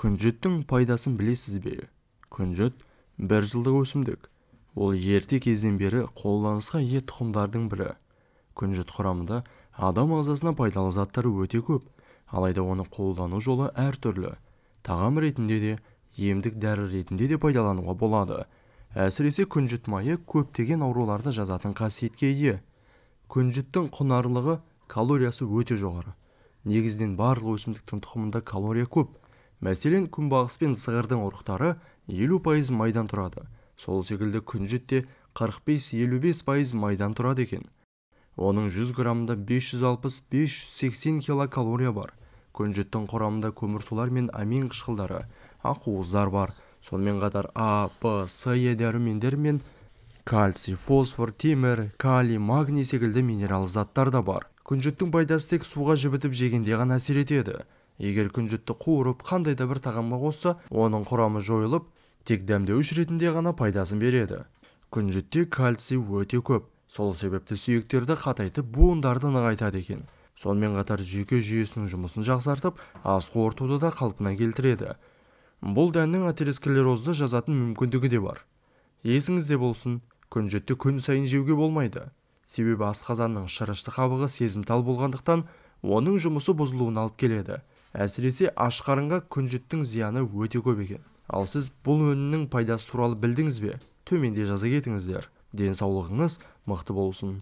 Күнжіттің пайдасын білесіз бе Күнжіт – бір жылдық өсімдік ол ерте кезден бері қолданысқа ие тұқымдардың бірі Күнжіт құрамында адам ағзасына пайдалы заттар өте көп алайда оны қолдану жолы әртүрлі тағам ретінде де емдік дәрі ретінде де пайдалануға болады әсіресе күнжіт майы көптеген ауруларды жазатын қасиетке ие күнжіттің құнарлығы калориясы өте жоғары негізінен барлық өсімдіктің тұқымында калория көп мәселен күнбағыс пен зығырдың ұрықтары елу пайыз майдан тұрады сол секілді күнжіт те қырық бес пайыз майдан тұрады екен оның 100 граммында бес жүз алпыс килокалория бар күнжіттің құрамында көмірсулар мен амин қышқылдары ақуыздар бар сонымен қатар а п с е дәрумендер мен кальций фосфор темір калий магний секілді минерал заттар да бар күнжіттің пайдасы тек суға жібітіп жегенде ғана әсер етеді егер күнжітті қуырып қандай да бір тағамға қосса оның құрамы жойылып тек дәмдеуіш ретінде ғана пайдасын береді күнжітте кальций өте көп сол себепті сүйектерді қатайтып буындарды нығайтады екен сонымен қатар жүйке жүйесінің жұмысын жақсартып ас қорытуды да қалпына келтіреді бұл дәннің атеросклерозды жазатын мүмкіндігі де бар есіңізде болсын күнжітті күн сайын жеуге болмайды себебі асқазанның шырышты қабығы сезімтал болғандықтан оның жұмысы бұзылуына алып келеді әсіресе ашқарынға күнжіттің зияны өте көп екен ал сіз бұл өнімнің пайдасы туралы білдіңіз бе төменде жаза кетіңіздер денсаулығыңыз мықты болсын